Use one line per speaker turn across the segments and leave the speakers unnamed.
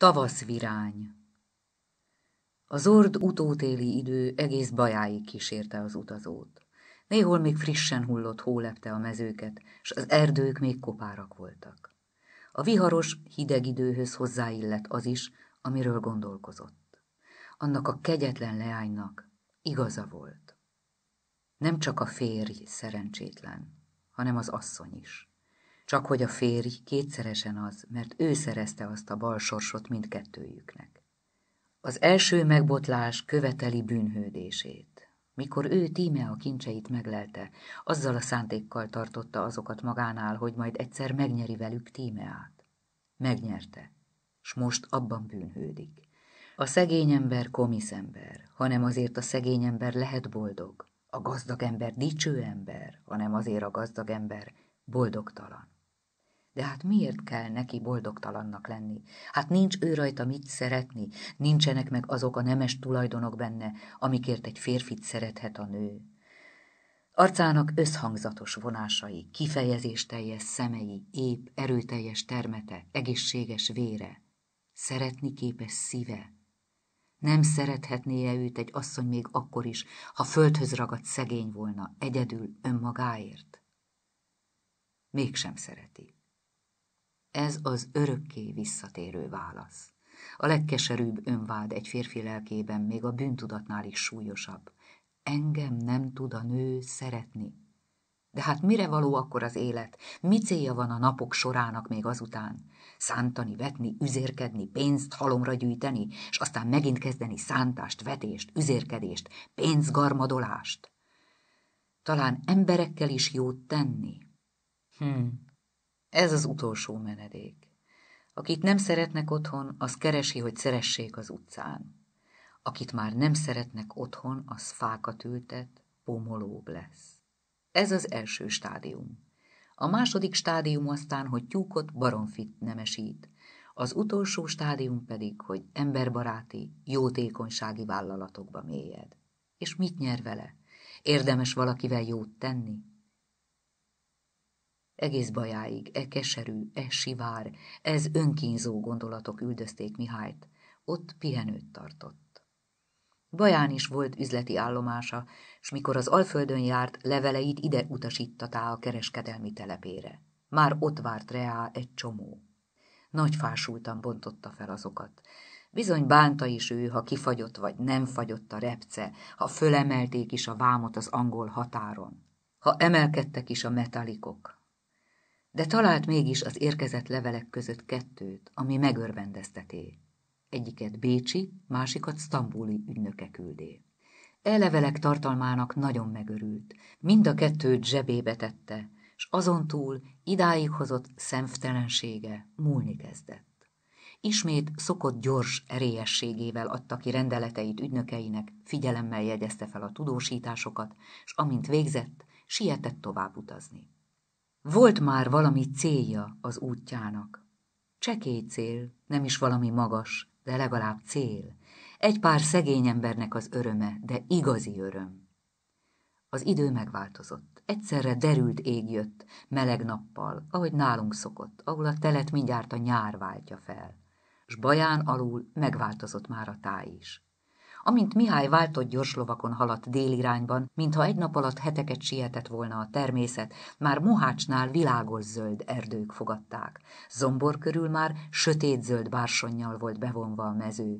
Tavaszvirány A zord utótéli idő egész bajáig kísérte az utazót. Néhol még frissen hullott hó lepte a mezőket, s az erdők még kopárak voltak. A viharos, hideg időhöz hozzáillett az is, amiről gondolkozott. Annak a kegyetlen leánynak igaza volt. Nem csak a férj szerencsétlen, hanem az asszony is. Csak hogy a férj kétszeresen az, mert ő szerezte azt a balsorsot mindkettőjüknek. Az első megbotlás követeli bűnhődését. Mikor ő tíme a kincseit meglelte, azzal a szántékkal tartotta azokat magánál, hogy majd egyszer megnyeri velük tímeát. Megnyerte, s most abban bűnhődik. A szegény ember komisz ember, hanem azért a szegény ember lehet boldog. A gazdag ember dicső ember, hanem azért a gazdag ember boldogtalan. De hát miért kell neki boldogtalannak lenni? Hát nincs ő rajta mit szeretni, nincsenek meg azok a nemes tulajdonok benne, amikért egy férfit szerethet a nő. Arcának összhangzatos vonásai, kifejezésteljes szemei, ép, erőteljes termete, egészséges vére, szeretni képes szíve. Nem szerethetné-e őt egy asszony még akkor is, ha földhöz ragadt szegény volna, egyedül önmagáért? Mégsem szereti. Ez az örökké visszatérő válasz. A legkeserűbb önvád egy férfi lelkében még a bűntudatnál is súlyosabb. Engem nem tud a nő szeretni. De hát mire való akkor az élet? Mi célja van a napok sorának még azután? Szántani, vetni, üzérkedni, pénzt halomra gyűjteni, és aztán megint kezdeni szántást, vetést, üzérkedést, pénzgarmadolást? Talán emberekkel is jót tenni? Hm, ez az utolsó menedék. Akit nem szeretnek otthon, az keresi, hogy szeressék az utcán. Akit már nem szeretnek otthon, az fákat ültet, pomolóbb lesz. Ez az első stádium. A második stádium aztán, hogy tyúkot baromfit nemesít, az utolsó stádium pedig, hogy emberbaráti, jótékonysági vállalatokba mélyed. És mit nyer vele? Érdemes valakivel jót tenni? Egész bajáig e keserű, e sivár, ez önkínzó gondolatok üldözték Mihályt. Ott pihenőt tartott. Baján is volt üzleti állomása, s mikor az Alföldön járt, leveleit ide utasítatá a kereskedelmi telepére. Már ott várt reá egy csomó. Nagy fásultan bontotta fel azokat. Bizony bánta is ő, ha kifagyott vagy nem fagyott a repce, ha fölemelték is a vámot az angol határon, ha emelkedtek is a metalikok, de talált mégis az érkezett levelek között kettőt, ami megörvendezteté. Egyiket Bécsi, másikat Sztambuli ügynöke küldé. E levelek tartalmának nagyon megörült, mind a kettőt zsebébe tette, s azon túl idáig hozott szemtelensége múlni kezdett. Ismét szokott gyors erélyességével adta ki rendeleteit ügynökeinek, figyelemmel jegyezte fel a tudósításokat, s amint végzett, sietett tovább utazni. Volt már valami célja az útjának. Csekély cél, nem is valami magas, de legalább cél. Egy pár szegény embernek az öröme, de igazi öröm. Az idő megváltozott. Egyszerre derült ég jött, meleg nappal, ahogy nálunk szokott, ahol a telet mindjárt a nyár váltja fel. S baján alul megváltozott már a táj is. Amint Mihály váltott lovakon haladt délirányban, mintha egy nap alatt heteket sietett volna a természet, már Mohácsnál világos zöld erdők fogadták. Zombor körül már sötét-zöld bársonnyal volt bevonva a mező.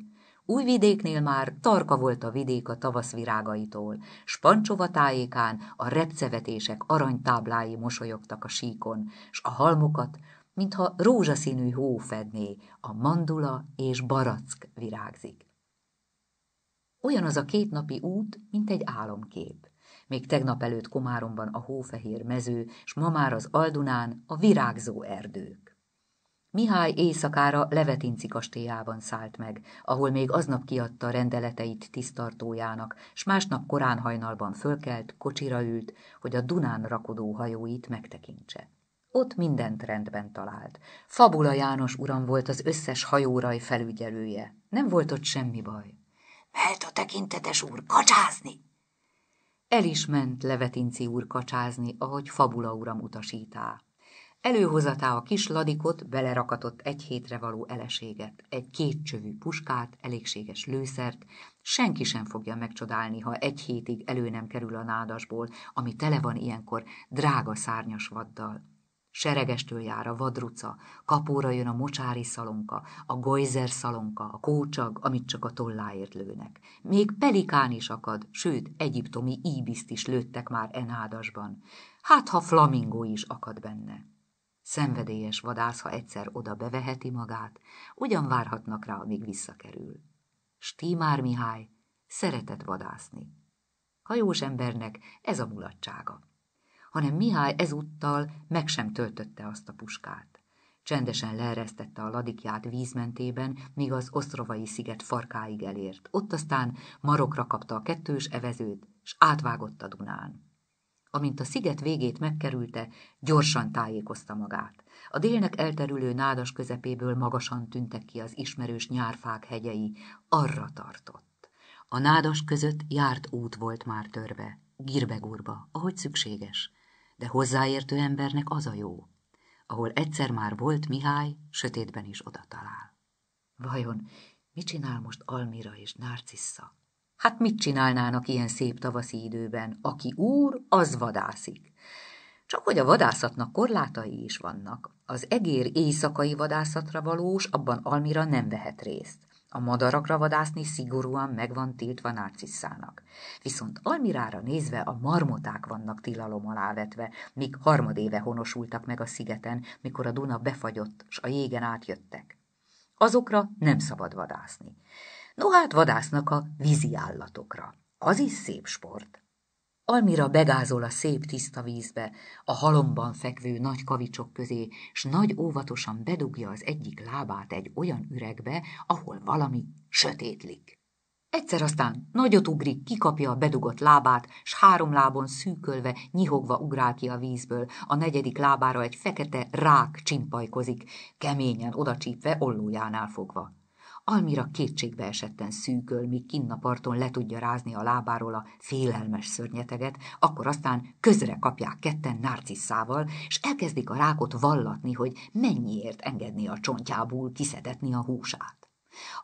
Új vidéknél már tarka volt a vidék a tavasz virágaitól, Spancsova tájékán a repcevetések aranytáblái mosolyogtak a síkon, s a halmokat, mintha rózsaszínű hó fedné, a mandula és barack virágzik. Olyan az a két napi út, mint egy álomkép. Még tegnap előtt Komáromban a hófehér mező, s ma már az Aldunán a virágzó erdők. Mihály éjszakára Levetinci kastélyában szállt meg, ahol még aznap kiadta rendeleteit tisztartójának, s másnap korán hajnalban fölkelt, kocsira ült, hogy a Dunán rakodó hajóit megtekintse. Ott mindent rendben talált. Fabula János uram volt az összes hajóraj felügyelője. Nem volt ott semmi baj. Mehet a tekintetes úr kacsázni? El is ment Levetinci úr kacsázni, ahogy Fabula uram utasítá.
Előhozatá
a kis ladikot, belerakatott egy hétre való eleséget, egy kétcsövű puskát, elégséges lőszert, senki sem fogja megcsodálni, ha egy hétig elő nem kerül a nádasból, ami tele van ilyenkor drága szárnyas vaddal. Seregestől jár a vadruca, kapóra jön a mocsári szalonka, a gojzer szalonka, a kócsag, amit csak a tolláért lőnek. Még pelikán is akad, sőt, egyiptomi íbiszt is lőttek már enádasban. Hát, ha flamingó is akad benne. Szenvedélyes vadász, ha egyszer oda beveheti magát, ugyan várhatnak rá, amíg visszakerül. Stímár Mihály szeretett vadászni. Hajós embernek ez a mulatsága hanem Mihály ezúttal meg sem töltötte azt a puskát. Csendesen leeresztette a ladikját vízmentében, míg az osztrovai sziget farkáig elért. Ott aztán marokra kapta a kettős evezőt, s átvágott a Dunán. Amint a sziget végét megkerülte, gyorsan tájékozta magát. A délnek elterülő nádas közepéből magasan tűntek ki az ismerős nyárfák hegyei, arra tartott. A nádas között járt út volt már törve, girbegurba, ahogy szükséges de hozzáértő embernek az a jó, ahol egyszer már volt Mihály, sötétben is oda talál. Vajon mit csinál most Almira és Narcissa? Hát mit csinálnának ilyen szép tavaszi időben? Aki úr, az vadászik. Csak hogy a vadászatnak korlátai is vannak. Az egér éjszakai vadászatra valós, abban Almira nem vehet részt. A madarakra vadászni szigorúan meg van tiltva Narcisszának. Viszont Almirára nézve a marmoták vannak tilalom alá vetve, míg harmadéve honosultak meg a szigeten, mikor a Duna befagyott, s a jégen átjöttek. Azokra nem szabad vadászni. No hát vadásznak a vízi állatokra. Az is szép sport. Almira begázol a szép tiszta vízbe, a halomban fekvő nagy kavicsok közé, s nagy óvatosan bedugja az egyik lábát egy olyan üregbe, ahol valami sötétlik. Egyszer aztán nagyot ugrik, kikapja a bedugott lábát, s három lábon szűkölve, nyihogva ugrál ki a vízből, a negyedik lábára egy fekete rák csimpajkozik, keményen odacsípve ollójánál fogva. Almira kétségbe esetten szűköl, míg kinn a parton le tudja rázni a lábáról a félelmes szörnyeteget, akkor aztán közre kapják ketten narcisszával, és elkezdik a rákot vallatni, hogy mennyiért engedni a csontjából kiszedetni a húsát.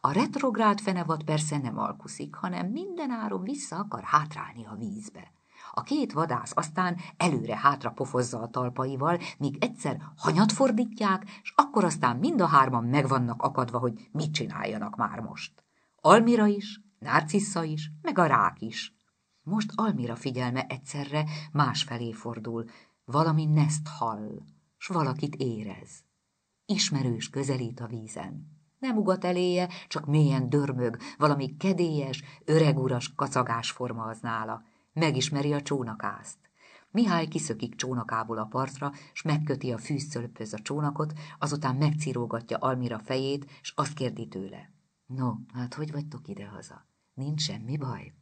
A retrográd fenevad persze nem alkuszik, hanem mindenáron vissza akar hátrálni a vízbe. A két vadász aztán előre-hátra pofozza a talpaival, míg egyszer hanyat fordítják, és akkor aztán mind a hárman megvannak akadva, hogy mit csináljanak már most. Almira is, Narcissa is, meg a rák is. Most Almira figyelme egyszerre másfelé fordul, valami neszt hall, s valakit érez. Ismerős közelít a vízen. Nem ugat eléje, csak mélyen dörmög, valami kedélyes, öreguras forma az nála Megismeri a csónakászt. Mihály kiszökik csónakából a partra, s megköti a fűszölöphöz a csónakot, azután megcirógatja Almira fejét, s azt kérdi tőle. No, hát hogy vagytok idehaza? Nincs semmi baj?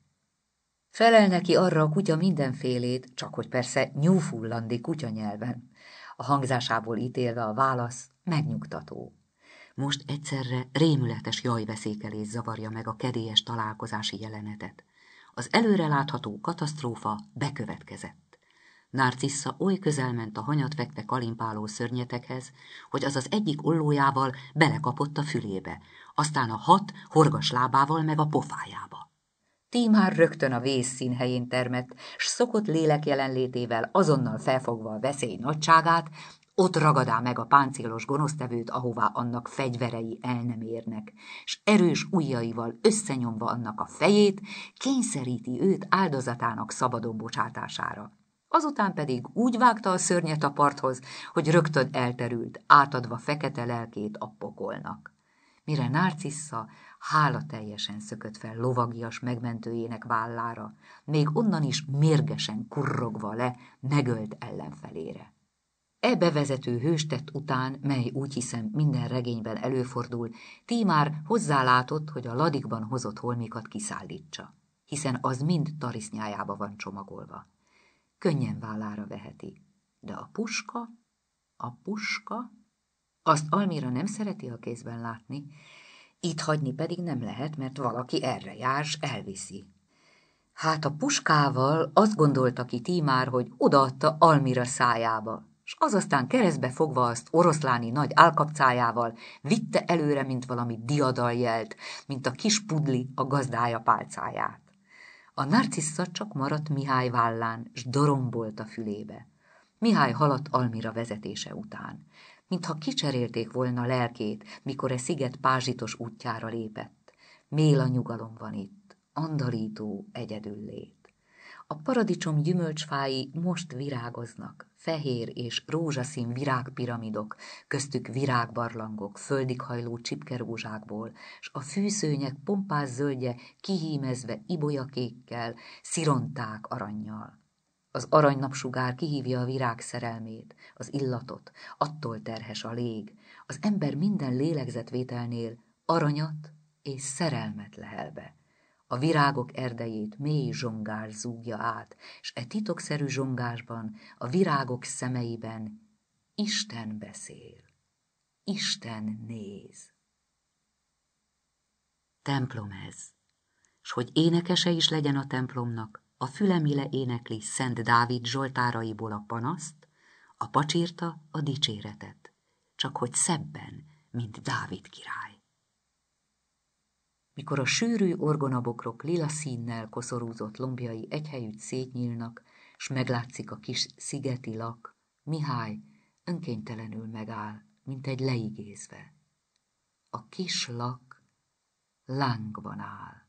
Felel neki arra a kutya mindenfélét, csak hogy persze nyúfullandi kutya nyelven. A hangzásából ítélve a válasz megnyugtató. Most egyszerre rémületes jajveszékelés zavarja meg a kedélyes találkozási jelenetet. Az előrelátható katasztrófa bekövetkezett. Narcissa oly közel ment a hanyat vekve kalimpáló szörnyetekhez, hogy az az egyik ollójával belekapott a fülébe, aztán a hat horgas lábával meg a pofájába. Tímár rögtön a vész színhelyén termett, s szokott lélek jelenlétével azonnal felfogva a veszély nagyságát, ott ragadá meg a páncélos gonosztevőt, ahová annak fegyverei el nem érnek, s erős ujjaival összenyomva annak a fejét, kényszeríti őt áldozatának szabadon bocsátására. Azután pedig úgy vágta a szörnyet a parthoz, hogy rögtön elterült, átadva fekete lelkét a pokolnak. Mire Narcissa hála teljesen szökött fel lovagias megmentőjének vállára, még onnan is mérgesen kurrogva le megölt ellenfelére. E bevezető hőstett után, mely úgy hiszem minden regényben előfordul, Tímár hozzálátott, hogy a ladikban hozott holmikat kiszállítsa, hiszen az mind tarisznyájába van csomagolva. Könnyen vállára veheti. De a puska, a puska, azt Almira nem szereti a kézben látni, itt hagyni pedig nem lehet, mert valaki erre jár, elviszi. Hát a puskával azt gondolta ki Tímár, hogy odaadta Almira szájába, s az aztán keresztbe fogva azt oroszláni nagy álkapcájával vitte előre, mint valami diadaljelt, mint a kis pudli a gazdája pálcáját. A narcissza csak maradt Mihály vállán, s dorombolt a fülébe. Mihály haladt Almira vezetése után, mintha kicserélték volna lelkét, mikor e sziget pázsitos útjára lépett. a nyugalom van itt, andalító egyedül lét. A paradicsom gyümölcsfái most virágoznak, fehér és rózsaszín virágpiramidok, köztük virágbarlangok, földighajló csipkerózsákból, s a fűszőnyek pompás zöldje kihímezve ibolyakékkel, szironták aranyjal. Az aranynapsugár kihívja a virág szerelmét, az illatot, attól terhes a lég. Az ember minden lélegzetvételnél aranyat és szerelmet lehel be. A virágok erdejét mély zsongás zúgja át, s e titokszerű zsongásban, a virágok szemeiben Isten beszél, Isten néz. Templom ez, s hogy énekese is legyen a templomnak, a fülemile énekli Szent Dávid zsoltáraiból a panaszt, a pacsírta a dicséretet, csak hogy szebben, mint Dávid király mikor a sűrű orgonabokrok lila színnel koszorúzott lombjai egyhelyütt szétnyílnak, s meglátszik a kis szigeti lak, Mihály önkéntelenül megáll, mint egy leigézve. A kis lak lángban áll,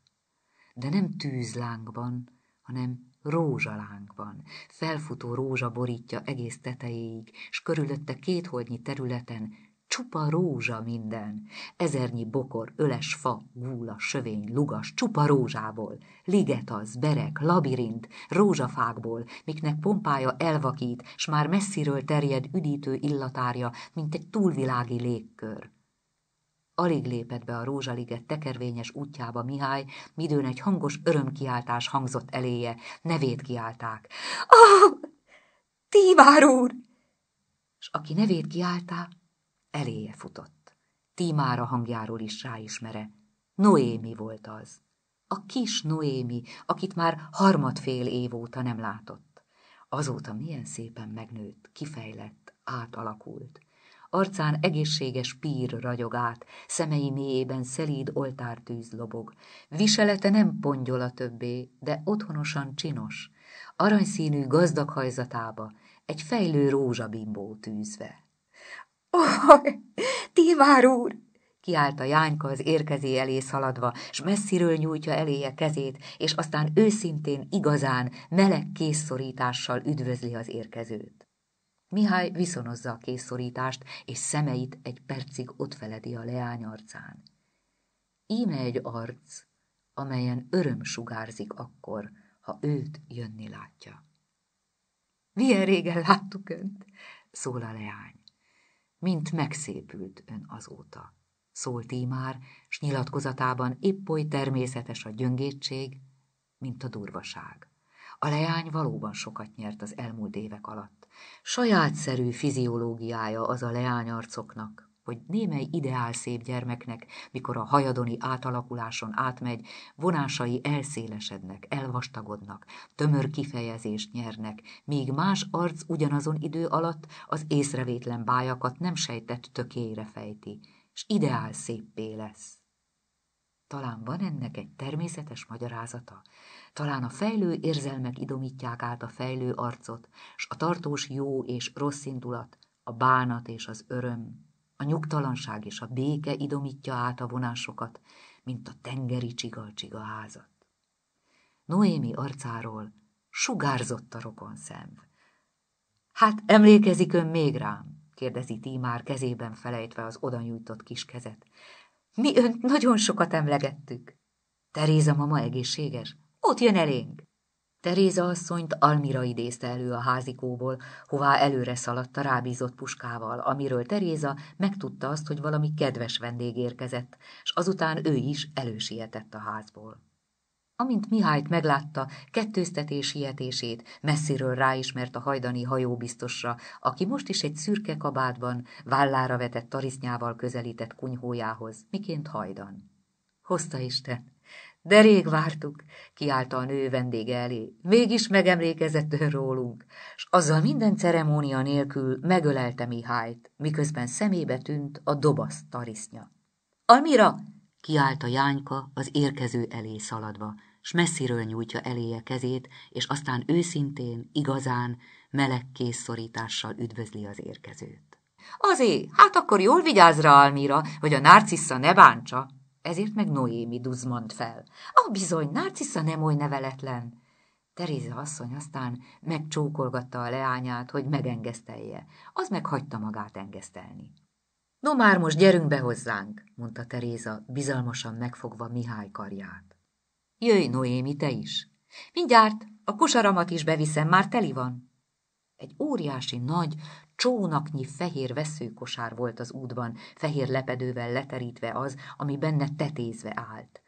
de nem tűzlángban, hanem rózsalángban. Felfutó rózsa borítja egész tetejéig, s körülötte kétholdnyi területen Csupa rózsa minden, ezernyi bokor, öles fa, gúla, sövény, lugas, csupa rózsából, liget az, berek, labirint, rózsafákból, miknek pompája elvakít, s már messziről terjed üdítő illatárja, mint egy túlvilági légkör. Alig lépett be a rózsaliget tekervényes útjába Mihály, midőn egy hangos örömkiáltás hangzott eléje, nevét kiálták. Ah, Tímár úr! S aki nevét kiálták, Eléje futott. Tímára hangjáról is ráismere.
Noémi
volt az. A kis Noémi, akit már harmadfél év óta nem látott. Azóta milyen szépen megnőtt, kifejlett, átalakult. Arcán egészséges pír ragyog át, szemei mélyében szelíd oltártűz lobog. Viselete nem pongyola többé, de otthonosan csinos, aranyszínű gazdag hajzatába, egy fejlő rózsabimbó tűzve. Jaj, Tímár úr! kiállt a Jányka az érkezé elé szaladva, s messziről nyújtja eléje kezét, és aztán őszintén, igazán, meleg készszorítással üdvözli az érkezőt. Mihály viszonozza a készszorítást, és szemeit egy percig ott feledi a leány arcán. Íme egy arc, amelyen öröm sugárzik akkor, ha őt jönni látja. Milyen régen láttuk önt, szól a leány mint megszépült ön azóta. Szólt így már, s nyilatkozatában épp oly természetes a gyöngétség, mint a durvaság. A leány valóban sokat nyert az elmúlt évek alatt. Sajátszerű fiziológiája az a leányarcoknak, hogy némely ideál szép gyermeknek, mikor a hajadoni átalakuláson átmegy, vonásai elszélesednek, elvastagodnak, tömör kifejezést nyernek, míg más arc ugyanazon idő alatt az észrevétlen bájakat nem sejtett tökélyre fejti, s ideál széppé lesz. Talán van ennek egy természetes magyarázata, talán a fejlő érzelmek idomítják át a fejlő arcot, s a tartós jó és rossz indulat, a bánat és az öröm, a nyugtalanság és a béke idomítja át a vonásokat, mint a tengeri csigalcsiga házat. Noémi arcáról sugárzott a rokon szemv. Hát emlékezik ön még rám? kérdezi Tímár kezében felejtve az oda nyújtott kis kezet. Mi önt nagyon sokat emlegettük. Teréza mama egészséges? Ott jön elénk. Teréza asszonyt Almira idézte elő a házikóból, hová előre szaladt a rábízott puskával, amiről Teréza megtudta azt, hogy valami kedves vendég érkezett, és azután ő is elősietett a házból. Amint Mihályt meglátta, kettőztetés hihetését, messziről ráismert a hajdani hajóbiztosra, aki most is egy szürke kabátban, vállára vetett tarisznyával közelített kunyhójához, miként hajdan. Hozta Isten! De rég vártuk, kiállta a nő vendége elé. Mégis megemlékezett rólunk, s azzal minden ceremónia nélkül megölelte Mihályt, miközben szemébe tűnt a dobasz tarisznya. Almira! kiálta Jányka az érkező elé szaladva, s messziről nyújtja eléje kezét, és aztán őszintén, igazán, meleg készszorítással üdvözli az érkezőt. Azé, hát akkor jól vigyázz rá, Almira, hogy a narcissa ne bántsa, ezért meg Noémi duzmant fel. A bizony, Narcissa nem oly neveletlen. Teréza asszony aztán megcsókolgatta a leányát, hogy megengesztelje, az meg hagyta magát engesztelni. No már most gyerünk be hozzánk, mondta Teréza, bizalmasan megfogva Mihály karját. Jöjj, Noémi, te is. Mindjárt, a kosaramat is beviszem, már teli van. Egy óriási nagy, Csónaknyi fehér veszőkosár volt az útban, fehér lepedővel leterítve az, ami benne tetézve állt.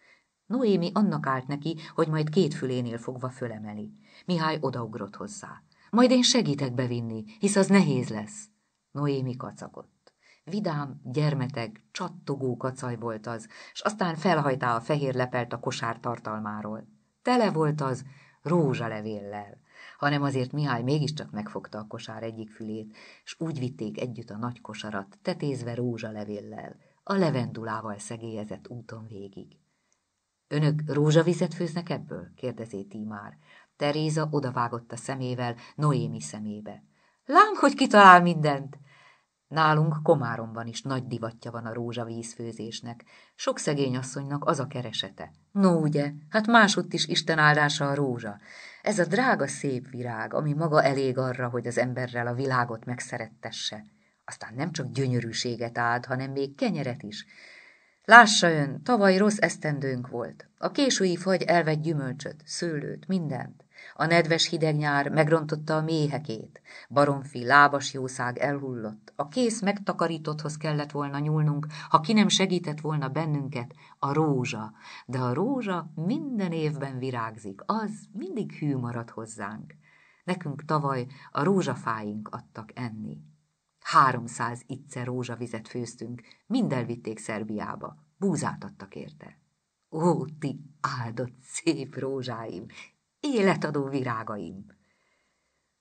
Noémi annak állt neki, hogy majd két fülénél fogva fölemeli. Mihály odaugrott hozzá. Majd én segítek bevinni, hisz az nehéz lesz. Noémi kacagott. Vidám, gyermeteg, csattogó kacaj volt az, s aztán felhajtá a fehér lepelt a kosár tartalmáról.
Tele volt az
rózsalevéllel, hanem azért Mihály mégiscsak megfogta a kosár egyik fülét, s úgy vitték együtt a nagy kosarat, tetézve rózsalevéllel, a levendulával szegélyezett úton végig. Önök rózsavizet főznek ebből? kérdezé Tímár. Teréza odavágott a szemével Noémi szemébe. Lám, hogy kitalál mindent! Nálunk Komáromban is nagy divatja van a rózsavízfőzésnek. Sok szegény asszonynak az a keresete. No ugye, hát másutt is Isten áldása a rózsa. Ez a drága szép virág, ami maga elég arra, hogy az emberrel a világot megszerettesse. Aztán nem csak gyönyörűséget áld, hanem még kenyeret is. Lássa ön, tavaly rossz esztendőnk volt. A késői fagy elvett gyümölcsöt, szőlőt, mindent. A nedves hideg nyár megrontotta a méhekét, baromfi lábas jószág elhullott, a kész megtakarítotthoz kellett volna nyúlnunk, ha ki nem segített volna bennünket, a rózsa, de a rózsa minden évben virágzik, az mindig hű marad hozzánk. Nekünk tavaly a rózsafáink adtak enni. Háromszáz itce rózsavizet főztünk, mind elvitték Szerbiába, búzát adtak érte. Ó, ti áldott szép rózsáim, életadó virágaim!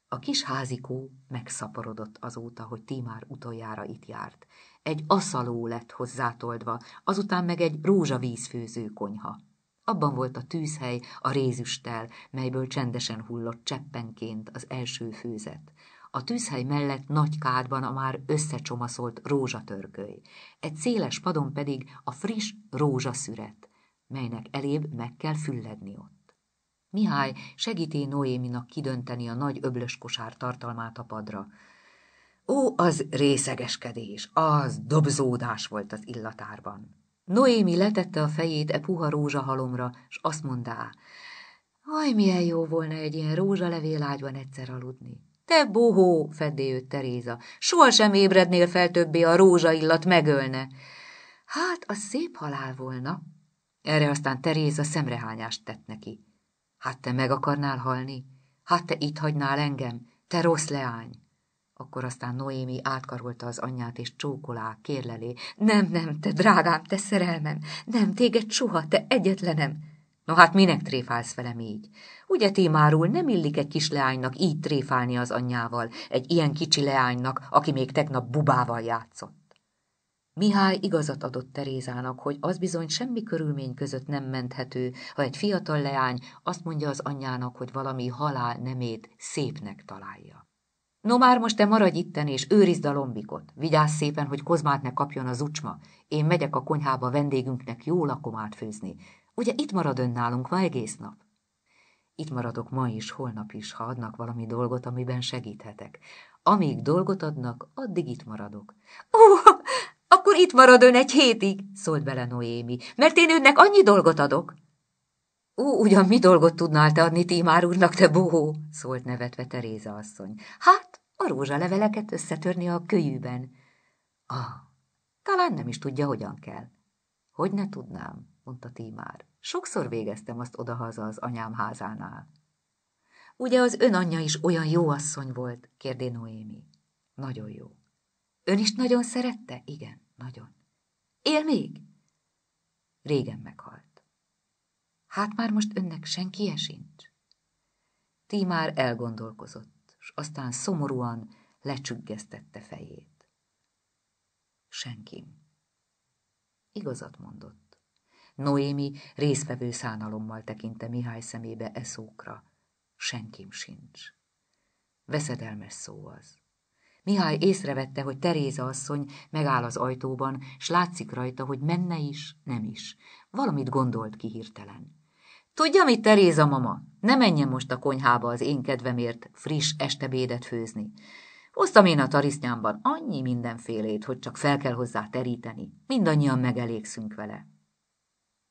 A kis házikó megszaporodott azóta, hogy Tímár utoljára itt járt. Egy aszaló lett hozzátoldva, azután meg egy rózsavízfőző konyha. Abban volt a tűzhely a rézüsttel, melyből csendesen hullott cseppenként az első főzet. A tűzhely mellett nagy kádban a már összecsomaszolt rózsatörköly, egy széles padon pedig a friss rózsaszüret, melynek elébb meg kell fülledni ott. Mihály segíti Noéminak kidönteni a nagy öblös kosár tartalmát a padra. Ó, az részegeskedés, az dobzódás volt az illatárban. Noémi letette a fejét e puha rózsahalomra, s azt mondá, Aj, milyen jó volna egy ilyen rózsalevélágyban egyszer aludni. Te bohó, feddé őt Teréza, sohasem ébrednél fel többé, a rózsaillat megölne. Hát, az szép halál volna. Erre aztán Teréza szemrehányást tett neki. Hát te meg akarnál halni? Hát te itt hagynál engem? Te rossz leány! Akkor aztán Noémi átkarolta az anyját, és csókolá, kérlelé. Nem, nem, te drágám, te szerelmem! Nem, téged soha, te egyetlenem! No hát minek tréfálsz velem így? Ugye témárul nem illik egy kis leánynak így tréfálni az anyjával, egy ilyen kicsi leánynak, aki még tegnap bubával játszott. Mihály igazat adott Terézának, hogy az bizony semmi körülmény között nem menthető, ha egy fiatal leány azt mondja az anyjának, hogy valami halál nemét szépnek találja. No már most te maradj itten és őrizd a lombikot. Vigyázz szépen, hogy Kozmát ne kapjon az ucsma. Én megyek a konyhába vendégünknek jó lakomát főzni. Ugye itt marad ön nálunk ma egész nap? Itt maradok ma is, holnap is, ha adnak valami dolgot, amiben segíthetek. Amíg dolgot adnak, addig itt maradok. Ó, akkor itt marad ön egy hétig, szólt bele Noémi, mert én önnek annyi dolgot adok. Ú, ugyan mi dolgot tudnál te adni Tímár úrnak, te bohó, szólt nevetve Teréza asszony. Hát, a rózsaleveleket összetörni a kölyűben. Ah, talán nem is tudja, hogyan kell. Hogy ne tudnám, mondta Tímár. Sokszor végeztem azt odahaza az anyám házánál. Ugye az ön anyja is olyan jó asszony volt, kérdé Noémi. Nagyon jó. Ön is nagyon szerette? Igen, nagyon. Él még? Régen meghalt. Hát már most önnek senkie sincs? már elgondolkozott, s aztán szomorúan lecsüggesztette fejét. Senkim. Igazat mondott. Noémi részvevő szánalommal tekinte Mihály szemébe e szókra. Senkim sincs. Veszedelmes szó az. Mihály észrevette, hogy Teréza asszony megáll az ajtóban, s látszik rajta, hogy menne is, nem is. Valamit gondolt ki hirtelen. Tudja mit, Teréza mama? Ne menjen most a konyhába az én kedvemért friss estebédet főzni. Hoztam én a tarisznyámban annyi mindenfélét, hogy csak fel kell hozzá teríteni. Mindannyian megelégszünk vele.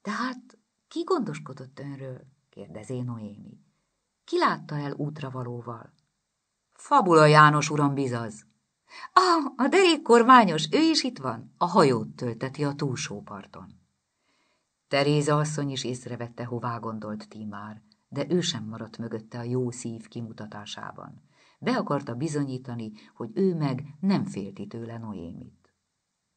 Tehát ki gondoskodott önről? kérdezé Noémi. Ki látta el útra valóval? Fabula János uram bizaz. Ah, a derék kormányos, ő is itt van, a hajót tölteti a túlsó parton. Teréza asszony is észrevette, hová gondolt tímár, de ő sem maradt mögötte a jó szív kimutatásában. Be akarta bizonyítani, hogy ő meg nem félti tőle Noémit.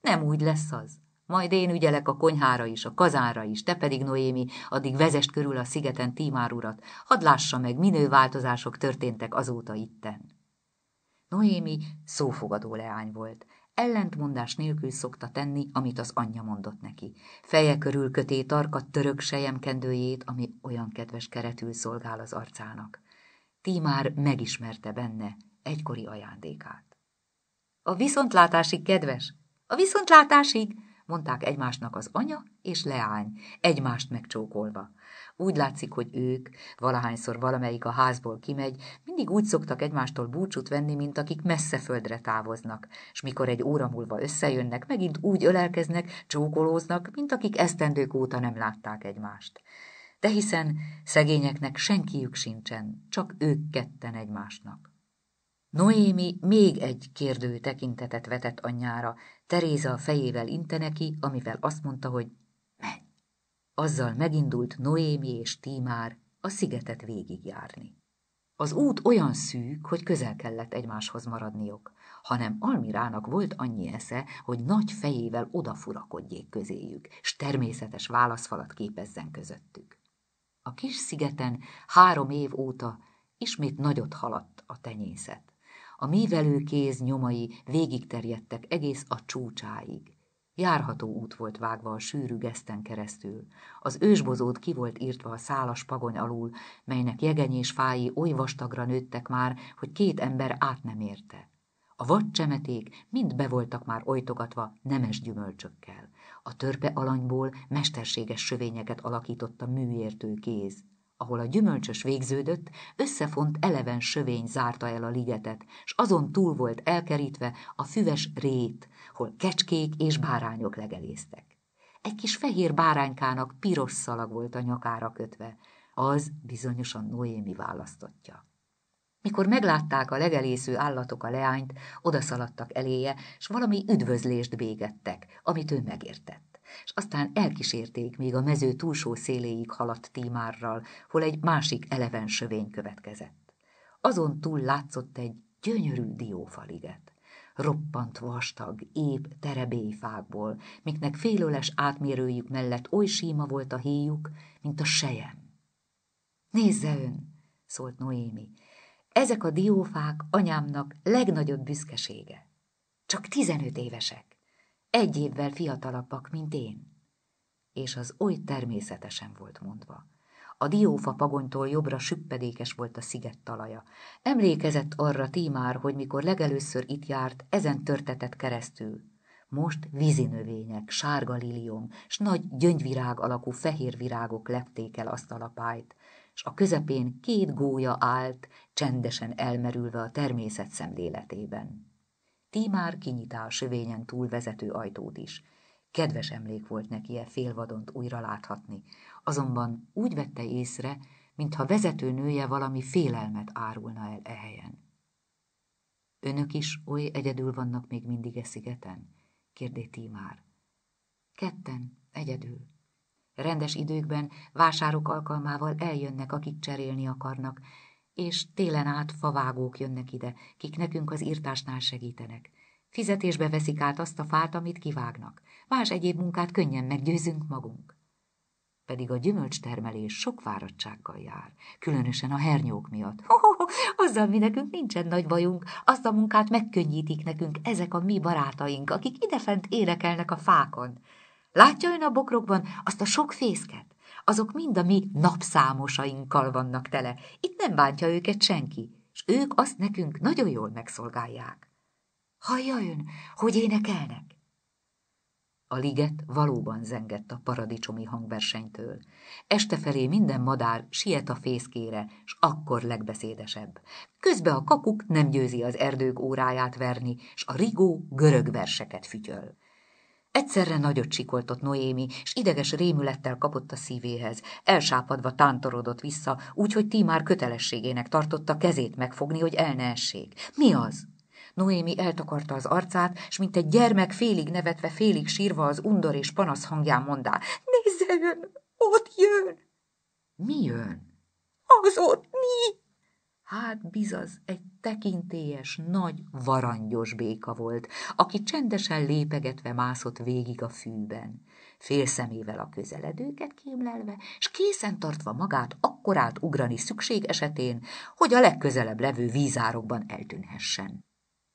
Nem úgy lesz az, majd én ügyelek a konyhára is, a kazánra is, te pedig, Noémi, addig vezest körül a szigeten Tímár urat, hadd lássa meg, minő változások történtek azóta itten. Noémi szófogadó leány volt.
Ellentmondás
nélkül szokta tenni, amit az anyja mondott neki. Feje körül köté tarkat török sejemkendőjét, ami olyan kedves keretül szolgál az arcának. Tímár megismerte benne egykori ajándékát. A viszontlátásig, kedves! A viszontlátásig! mondták egymásnak az anya és leány, egymást megcsókolva. Úgy látszik, hogy ők, valahányszor valamelyik a házból kimegy, mindig úgy szoktak egymástól búcsút venni, mint akik messze földre távoznak, és mikor egy óra múlva összejönnek, megint úgy ölelkeznek, csókolóznak, mint akik esztendők óta nem látták egymást. De hiszen szegényeknek senkiük sincsen, csak ők ketten egymásnak. Noémi még egy kérdő tekintetet vetett anyjára, Teréza a fejével inte neki, amivel azt mondta, hogy menj. Azzal megindult Noémi és Tímár a szigetet végigjárni. Az út olyan szűk, hogy közel kellett egymáshoz maradniok, hanem Almirának volt annyi esze, hogy nagy fejével odafurakodjék közéjük, s természetes válaszfalat képezzen közöttük. A kis szigeten három év óta ismét nagyot haladt a tenyészet. A mívelő kéz nyomai végigterjedtek egész a csúcsáig. Járható út volt vágva a sűrű geszten keresztül. Az ősbozót ki volt írtva a szálas pagony alul, melynek és fái oly vastagra nőttek már, hogy két ember át nem érte. A vadcsemeték mind be voltak már ojtogatva nemes gyümölcsökkel. A törpe alanyból mesterséges sövényeket alakított a műértő kéz ahol a gyümölcsös végződött, összefont eleven sövény zárta el a ligetet, s azon túl volt elkerítve a füves rét, hol kecskék és bárányok legelésztek. Egy kis fehér báránykának piros szalag volt a nyakára kötve, az bizonyosan Noémi választotja. Mikor meglátták a legelésző állatok a leányt, odaszaladtak eléje, s valami üdvözlést bégettek, amit ő megértett és aztán elkísérték még a mező túlsó széléig haladt tímárral, hol egy másik eleven sövény következett. Azon túl látszott egy gyönyörű diófaliget roppant vastag, ép fákból, miknek félöles átmérőjük mellett oly síma volt a héjuk, mint a sejem. Nézze ön, szólt Noémi, ezek a diófák anyámnak legnagyobb büszkesége. Csak tizenöt évesek egy évvel fiatalabbak, mint én. És az oly természetesen volt mondva. A diófa pagonytól jobbra süppedékes volt a sziget talaja. Emlékezett arra Tímár, hogy mikor legelőször itt járt, ezen törtetett keresztül. Most vízinövények, sárga liliom s nagy gyöngyvirág alakú fehér virágok lepték el azt a lapájt, s a közepén két gólya állt, csendesen elmerülve a természet szemléletében ti már kinyitál sövényen túl vezető ajtót is. Kedves emlék volt neki e félvadont újra láthatni, azonban úgy vette észre, mintha vezető nője valami félelmet árulna el e helyen. Önök is oly egyedül vannak még mindig e szigeten? kérdé Tímár. Ketten, egyedül. Rendes időkben, vásárok alkalmával eljönnek, akik cserélni akarnak, és télen át favágók jönnek ide, kik nekünk az írtásnál segítenek. Fizetésbe veszik át azt a fát, amit kivágnak. Más egyéb munkát könnyen meggyőzünk magunk. Pedig a gyümölcstermelés sok fáradtsággal jár, különösen a hernyók miatt. Ho, ho, ho, azzal mi nekünk nincsen nagy bajunk, azt a munkát megkönnyítik nekünk ezek a mi barátaink, akik idefent érekelnek a fákon. Látja ön a bokrokban azt a sok fészket? azok mind a mi napszámosainkkal vannak tele. Itt nem bántja őket senki, és ők azt nekünk nagyon jól megszolgálják. Hallja ön, hogy énekelnek? A liget valóban zengett a paradicsomi hangversenytől. Este felé minden madár siet a fészkére, s akkor legbeszédesebb. Közben a kakuk nem győzi az erdők óráját verni, s a rigó görög verseket fütyöl. Egyszerre nagyot sikoltott Noémi, és ideges rémülettel kapott a szívéhez. Elsápadva tántorodott vissza, úgyhogy Ti már kötelességének tartotta kezét megfogni, hogy el ne essék. Mi az? Noémi eltakarta az arcát, és mint egy gyermek félig nevetve, félig sírva az undor és panasz hangján mondá. Nézze jön! Ott jön! Mi jön? Az ott nincs! Hát bizaz, egy tekintélyes, nagy, varangyos béka volt, aki csendesen lépegetve mászott végig a fűben, félszemével a közeledőket kémlelve, és készen tartva magát akkorát ugrani szükség esetén, hogy a legközelebb levő vízárokban eltűnhessen.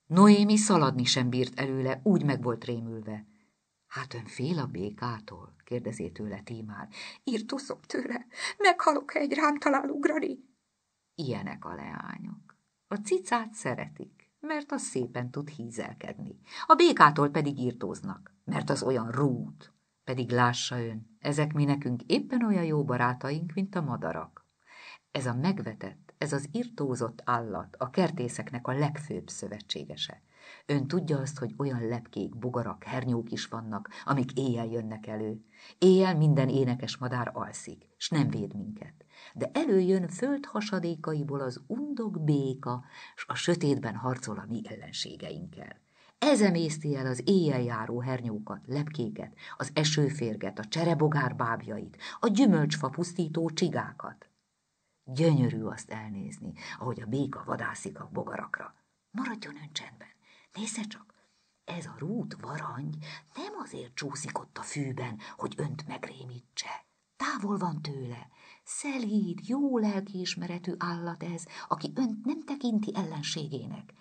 Noémi szaladni sem bírt előle, úgy meg volt rémülve. Hát ön fél a békától? kérdezé tőle Tímár. Írtózom tőle, meghalok-e egy rám talál ugrani? Ilyenek a leányok. A cicát szeretik, mert az szépen tud hízelkedni. A békától pedig írtóznak, mert az olyan rút. Pedig lássa ön, ezek mi nekünk éppen olyan jó barátaink, mint a madarak. Ez a megvetett, ez az irtózott állat a kertészeknek a legfőbb szövetségese. Ön tudja azt, hogy olyan lepkék, bogarak, hernyók is vannak, amik éjjel jönnek elő. Éjjel minden énekes madár alszik, s nem véd minket. De előjön föld hasadékaiból az undok béka, s a sötétben harcol a mi ellenségeinkkel. Ez emészti el az éjjel járó hernyókat, lepkéket, az esőférget, a cserebogár bábjait, a gyümölcsfa pusztító csigákat. Gyönyörű azt elnézni, ahogy a béka vadászik a bogarakra. Maradjon ön csendben. Nézze csak, ez a rút varangy nem azért csúszik ott a fűben, hogy önt megrémítse. Távol van tőle. Szelíd, jó lelkiismeretű állat ez, aki önt nem tekinti ellenségének.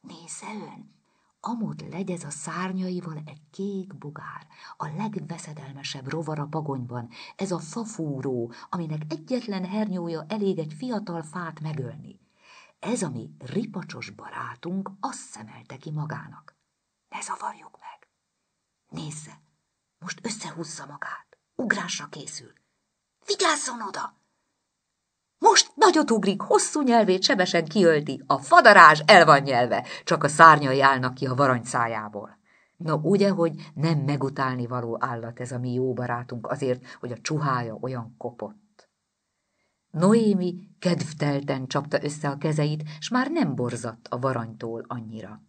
Nézze ön, amott legyez a szárnyaival egy kék bogár, a legveszedelmesebb rovar a pagonyban, ez a fafúró, aminek egyetlen hernyója elég egy fiatal fát megölni. Ez a mi ripacsos barátunk azt szemelte ki magának. Ne zavarjuk meg! Nézze, most összehúzza magát, ugrásra készül. Vigyázzon oda! Most nagyot ugrik, hosszú nyelvét sebesen kiölti, a fadarázs el van nyelve, csak a szárnyai állnak ki a varany szájából. Na ugye, hogy nem megutálni való állat ez a mi jó barátunk azért, hogy a csuhája olyan kopott. Noémi kedvtelten csapta össze a kezeit, s már nem borzadt a varanytól annyira.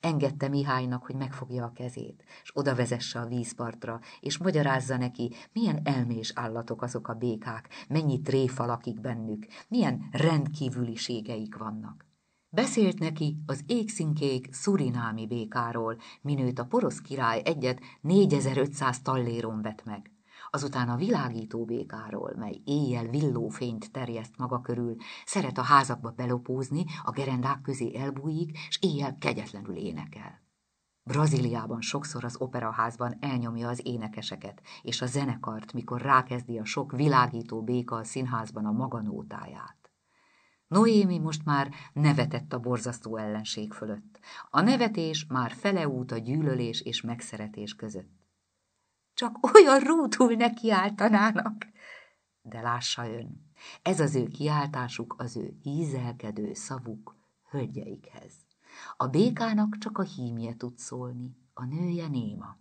Engedte Mihálynak, hogy megfogja a kezét, és oda vezesse a vízpartra, és magyarázza neki, milyen elmés állatok azok a békák, mennyi tréfa lakik bennük, milyen rendkívüliségeik vannak. Beszélt neki az égszínkék szurinámi békáról, minőt a porosz király egyet 4500 talléron vett meg azután a világító békáról, mely éjjel villófényt terjeszt maga körül, szeret a házakba belopózni, a gerendák közé elbújik, és éjjel kegyetlenül énekel. Brazíliában sokszor az operaházban elnyomja az énekeseket és a zenekart, mikor rákezdi a sok világító béka a színházban a maga nótáját. Noémi most már nevetett a borzasztó ellenség fölött. A nevetés már feleút a gyűlölés és megszeretés között csak olyan rútul nekiáltanának. De lássa ön, ez az ő kiáltásuk az ő ízelkedő szavuk hölgyeikhez. A békának csak a hímje tud szólni, a nője néma.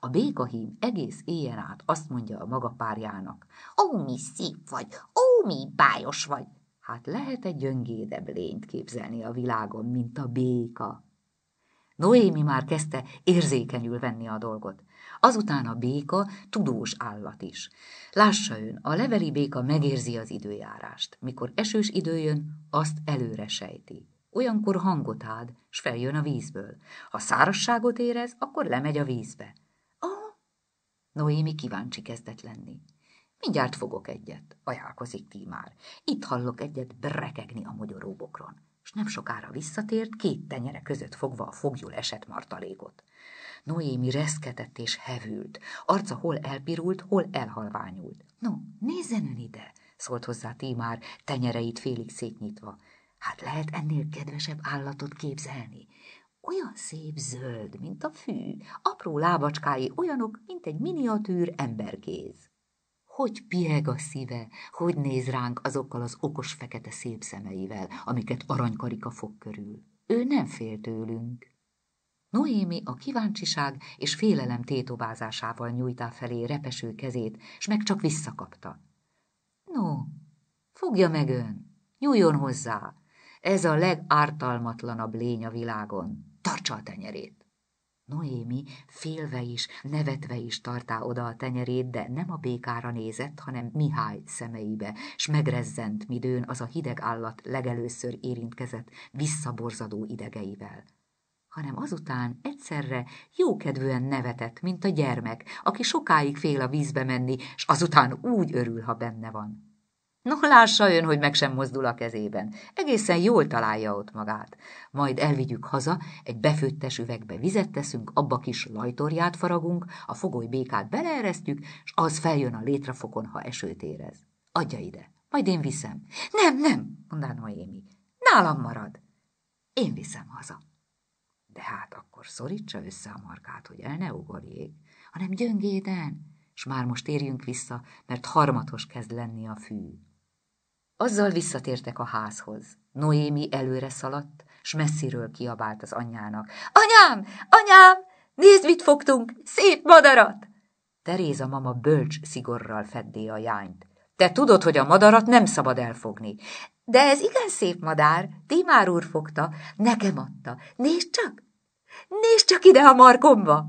A békahím egész éjjel át azt mondja a maga párjának, ó, mi szép vagy, ó, mi bájos vagy. Hát lehet egy gyöngédebb lényt képzelni a világon, mint a béka. Noémi már kezdte érzékenyül venni a dolgot. Azután a béka tudós állat is. Lássa ön, a leveli béka megérzi az időjárást. Mikor esős idő jön, azt előre sejti. Olyankor hangot ad, s feljön a vízből. Ha szárasságot érez, akkor lemegy a vízbe. Ó, oh, Noémi kíváncsi kezdett lenni. Mindjárt fogok egyet, ajánlkozik Tímár. Itt hallok egyet brekegni a mogyoróbokron, és nem sokára visszatért, két tenyere között fogva a fogjul esett martalékot. Noémi reszketett és hevült, arca hol elpirult, hol elhalványult. No, nézzen ön ide, szólt hozzá Tímár, tenyereit félig szétnyitva. Hát lehet ennél kedvesebb állatot képzelni. Olyan szép zöld, mint a fű, apró lábacskái olyanok, mint egy miniatűr embergéz. Hogy pieg a szíve, hogy néz ránk azokkal az okos fekete szép szemeivel, amiket aranykarika fog körül. Ő nem fél tőlünk. Noémi a kíváncsiság és félelem tétovázásával nyújtá felé repeső kezét, s meg csak visszakapta. No, fogja meg ön, nyúljon hozzá, ez a legártalmatlanabb lény a világon, tartsa a tenyerét. Noémi félve is, nevetve is tartá oda a tenyerét, de nem a békára nézett, hanem Mihály szemeibe, s megrezzent midőn az a hideg állat legelőször érintkezett visszaborzadó idegeivel hanem azután egyszerre jókedvűen nevetett, mint a gyermek, aki sokáig fél a vízbe menni, s azután úgy örül, ha benne van. No, lássa ön, hogy meg sem mozdul a kezében. Egészen jól találja ott magát. Majd elvigyük haza, egy befőttes üvegbe vizet teszünk, abba kis lajtorját faragunk, a fogoly békát beleeresztjük, s az feljön a létrafokon, ha esőt érez. Adja ide, majd én viszem. Nem, nem, mondaná Noémi. Nálam marad. Én viszem haza de hát akkor szorítsa össze a markát, hogy el ne ugorjék, hanem gyöngéden, s már most térjünk vissza, mert harmatos kezd lenni a fű. Azzal visszatértek a házhoz. Noémi előre szaladt, s messziről kiabált az anyjának. Anyám, anyám, nézd, mit fogtunk, szép madarat! Teréza mama bölcs szigorral feddé a jányt. Te tudod, hogy a madarat nem szabad elfogni. De ez igen szép madár, Timár úr fogta, nekem adta. Nézd csak, Nézd csak ide a markomba!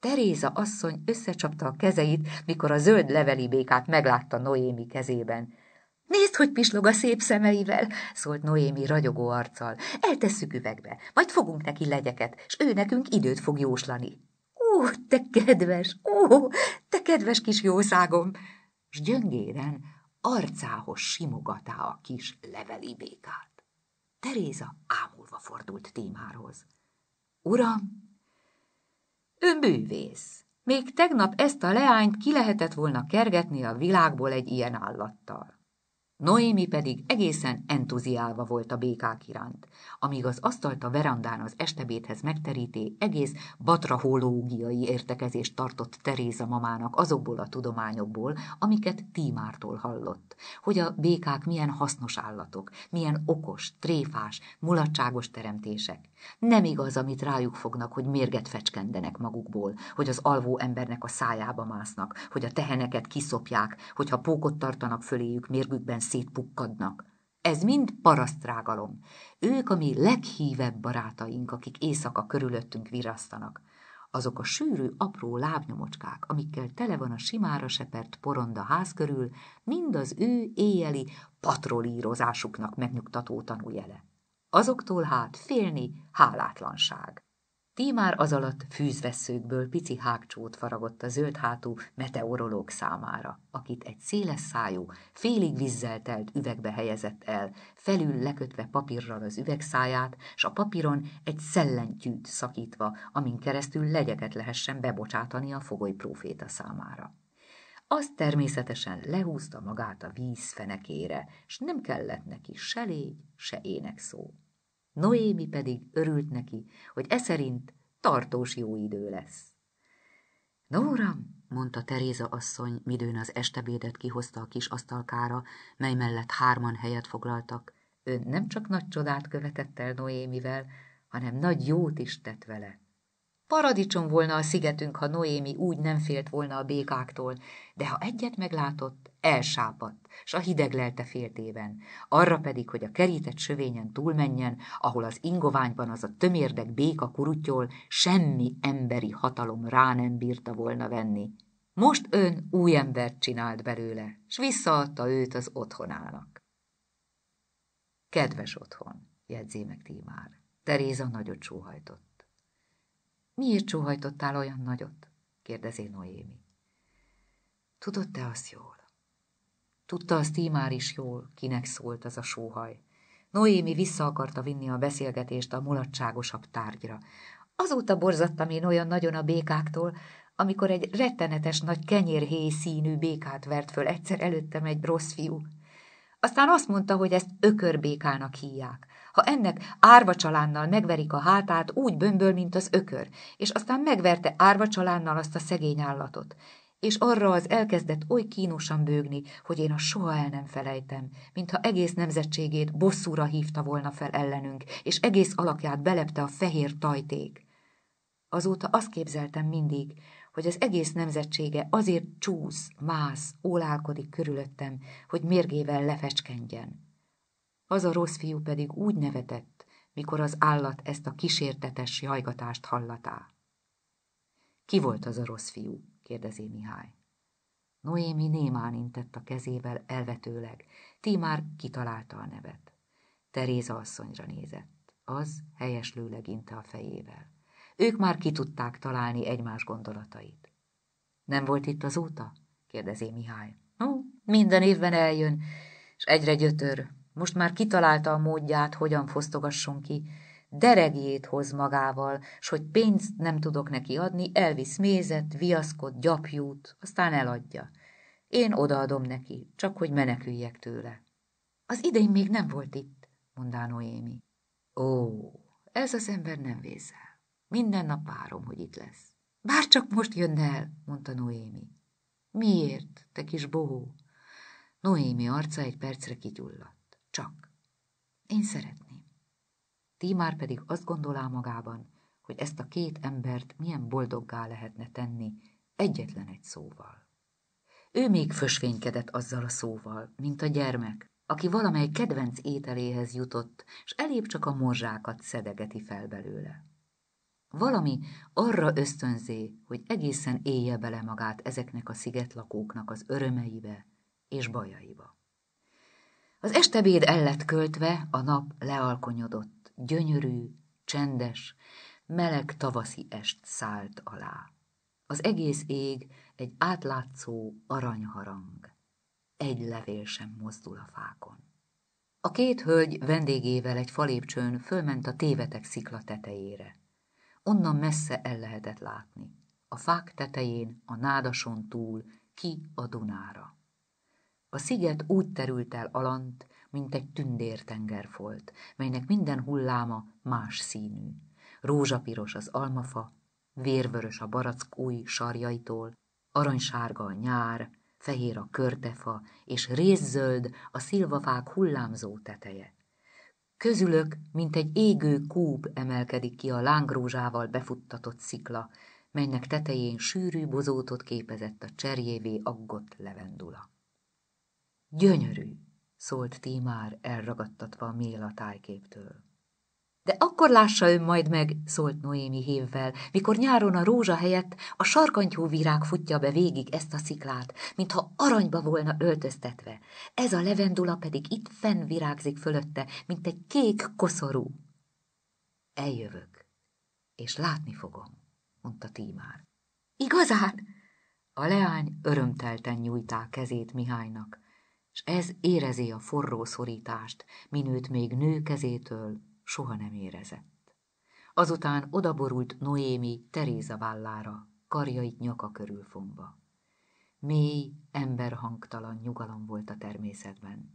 Teréza asszony összecsapta a kezeit, mikor a zöld leveli békát meglátta Noémi kezében. Nézd, hogy pislog a szép szemeivel, szólt Noémi ragyogó arccal. Eltesszük üvegbe, majd fogunk neki legyeket, s ő nekünk időt fog jóslani. Ó, te kedves, ó, te kedves kis jószágom! S gyöngéren arcához simogatá a kis leveli békát. Teréza ámulva fordult Tímárhoz. Uram, ő bűvész. Még tegnap ezt a leányt ki lehetett volna kergetni a világból egy ilyen állattal. Noémi pedig egészen entuziálva volt a békák iránt, amíg az asztalt a verandán az estebédhez megteríté egész batrahológiai értekezést tartott Teréza mamának azokból a tudományokból, amiket Tímártól hallott, hogy a békák milyen hasznos állatok, milyen okos, tréfás, mulatságos teremtések, nem igaz, amit rájuk fognak, hogy mérget fecskendenek magukból, hogy az alvó embernek a szájába másznak, hogy a teheneket kiszopják, hogyha pókot tartanak föléjük, mérgükben szétpukkadnak. Ez mind parasztrágalom. Ők a mi leghívebb barátaink, akik éjszaka körülöttünk virasztanak. Azok a sűrű, apró lábnyomocskák, amikkel tele van a simára sepert poronda ház körül, mind az ő éjjeli patrolírozásuknak megnyugtató tanújele azoktól hát félni hálátlanság. Tímár az alatt fűzveszőkből pici hágcsót faragott a zöld hátú meteorológ számára, akit egy széles szájú, félig vízzel telt üvegbe helyezett el, felül lekötve papírral az üvegszáját, s a papíron egy szellentyűt szakítva, amin keresztül legyeket lehessen bebocsátani a fogoly próféta számára. Azt természetesen lehúzta magát a víz fenekére, s nem kellett neki se légy, se énekszó. Noémi pedig örült neki, hogy e szerint tartós jó idő lesz. Nóra, mondta Teréza asszony, midőn az estebédet kihozta a kis asztalkára, mely mellett hárman helyet foglaltak. Ön nem csak nagy csodát követett el Noémivel, hanem nagy jót is tett vele. Paradicsom volna a szigetünk, ha Noémi úgy nem félt volna a békáktól, de ha egyet meglátott, elsápadt, s a hideg lelte féltében, arra pedig, hogy a kerített sövényen túlmenjen, ahol az ingoványban az a tömérdek béka kurutyol, semmi emberi hatalom rá nem bírta volna venni. Most ön új embert csinált belőle, s visszaadta őt az otthonának. Kedves otthon, jegyzi meg Tímár. Teréza nagyot sóhajtott. Miért csóhajtottál olyan nagyot? kérdezi Noémi. Tudod te azt jól? Tudta azt Tímár is jól, kinek szólt az a sóhaj. Noémi vissza akarta vinni a beszélgetést a mulatságosabb tárgyra. Azóta borzattam én olyan nagyon a békáktól, amikor egy rettenetes nagy kenyérhéj színű békát vert föl egyszer előttem egy rossz fiú. Aztán azt mondta, hogy ezt ökörbékának hívják, ha ennek Árvacsalánnal megverik a hátát, úgy bömböl, mint az ökör, és aztán megverte Árvacsalánnal azt a szegény állatot. És arra az elkezdett oly kínosan bőgni, hogy én a soha el nem felejtem, mintha egész nemzetségét bosszúra hívta volna fel ellenünk, és egész alakját belepte a fehér tajték. Azóta azt képzeltem mindig, hogy az egész nemzetsége azért csúsz, mász, ólálkodik körülöttem, hogy mérgével lefecskendjen. Az a rossz fiú pedig úgy nevetett, mikor az állat ezt a kísértetes jajgatást hallatá.
Ki volt az a
rossz fiú? kérdezi Mihály. Noémi némán intett a kezével elvetőleg, ti már kitalálta a nevet. Teréza asszonyra nézett, az helyeslőleg inte a fejével. Ők már ki tudták találni egymás gondolatait. Nem volt itt azóta? kérdezi Mihály. No, minden évben eljön, és egyre gyötör, most már kitalálta a módját, hogyan fosztogasson ki. Deregjét hoz magával, s hogy pénzt nem tudok neki adni, elvisz mézet, viaszkot, gyapjút, aztán eladja. Én odaadom neki, csak hogy meneküljek tőle. Az idén még nem volt itt, mondá Noémi. Ó, ez az ember nem vészel. Minden nap várom, hogy itt lesz. Bár csak most jönne el, mondta Noémi. Miért, te kis bohó? Noémi arca egy percre kigyulladt. Én szeretném. már pedig azt gondolá magában, hogy ezt a két embert milyen boldoggá lehetne tenni egyetlen egy szóval. Ő még fösvénykedett azzal a szóval, mint a gyermek, aki valamely kedvenc ételéhez jutott, s elébb csak a morzsákat szedegeti fel belőle. Valami arra ösztönzé, hogy egészen élje bele magát ezeknek a szigetlakóknak az örömeibe és bajaiba. Az estebéd el lett költve, a nap lealkonyodott, gyönyörű, csendes, meleg tavaszi est szállt alá. Az egész ég egy átlátszó aranyharang. Egy levél sem mozdul a fákon. A két hölgy vendégével egy falépcsőn fölment a tévetek szikla tetejére.
Onnan messze
el lehetett látni. A fák tetején, a nádason túl, ki a Dunára. A sziget úgy terült el alant, mint egy tündértengerfolt, melynek minden hulláma más színű. Rózsapiros az almafa, vérvörös a barack új sarjaitól, aranysárga a nyár, fehér a körtefa, és rézzöld a szilvafák hullámzó teteje. Közülök, mint egy égő kúp emelkedik ki a lángrózsával befuttatott szikla, melynek tetején sűrű bozótot képezett a cserjévé aggott levendula. Gyönyörű, szólt Tímár elragadtatva a Méla tájképtől. De akkor lássa ön majd meg, szólt Noémi hévvel, mikor nyáron a rózsa helyett a sarkantyú virág futja be végig ezt a sziklát, mintha aranyba volna öltöztetve. Ez a levendula pedig itt fenn virágzik fölötte, mint egy kék koszorú. Eljövök, és látni fogom, mondta Tímár. Igazán? A leány örömtelten nyújtá kezét Mihálynak, s ez érezi a forró szorítást, minőt még nő kezétől soha nem érezett. Azután odaborult Noémi Teréza vállára, karjait nyaka körül fonva. Mély, emberhangtalan nyugalom volt a természetben.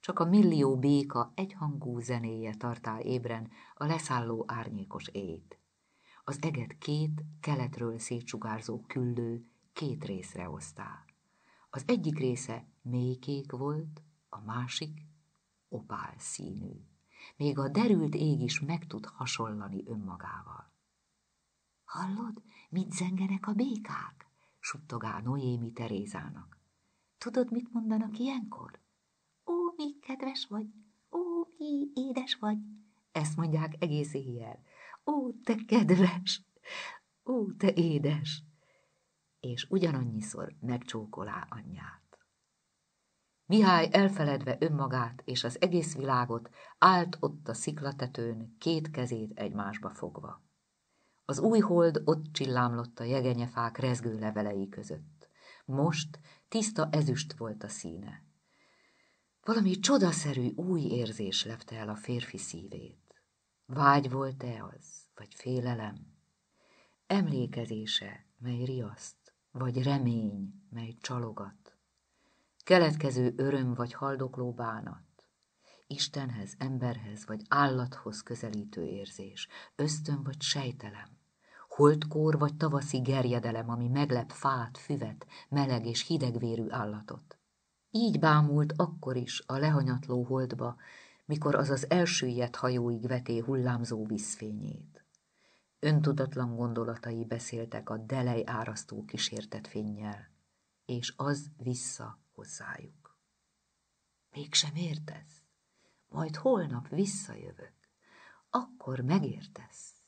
Csak a millió béka egyhangú zenéje tartál ébren a leszálló árnyékos éjt. Az eget két keletről szétsugárzó küllő két részre osztál. Az egyik része mélykék volt, a másik opál színű. Még a derült ég is meg tud hasonlani önmagával. Hallod, mit zengenek a békák? suttogál Noémi Terézának. Tudod, mit mondanak ilyenkor? Ó, mi kedves vagy! Ó, mi édes vagy! Ezt mondják egész éjjel. Ó, te kedves! Ó, te édes! És ugyanannyiszor megcsókolá anyját. Mihály elfeledve önmagát és az egész világot állt ott a sziklatetőn, két kezét egymásba fogva. Az új hold ott csillámlott a jegenyefák rezgő levelei között. Most tiszta ezüst volt a színe. Valami csodaszerű új érzés lepte el a férfi szívét. Vágy volt-e az, vagy félelem? Emlékezése, mely riaszt, vagy remény, mely csalogat? keletkező öröm vagy haldokló bánat. Istenhez, emberhez vagy állathoz közelítő érzés, ösztön vagy sejtelem, holdkor vagy tavaszi gerjedelem, ami meglep fát, füvet, meleg és hidegvérű állatot. Így bámult akkor is a lehanyatló holdba, mikor az az elsüllyedt hajóig veté hullámzó vízfényét. Öntudatlan gondolatai beszéltek a delej árasztó kísértett fényjel, és az vissza hozzájuk. Mégsem értesz, majd holnap visszajövök, akkor megértesz.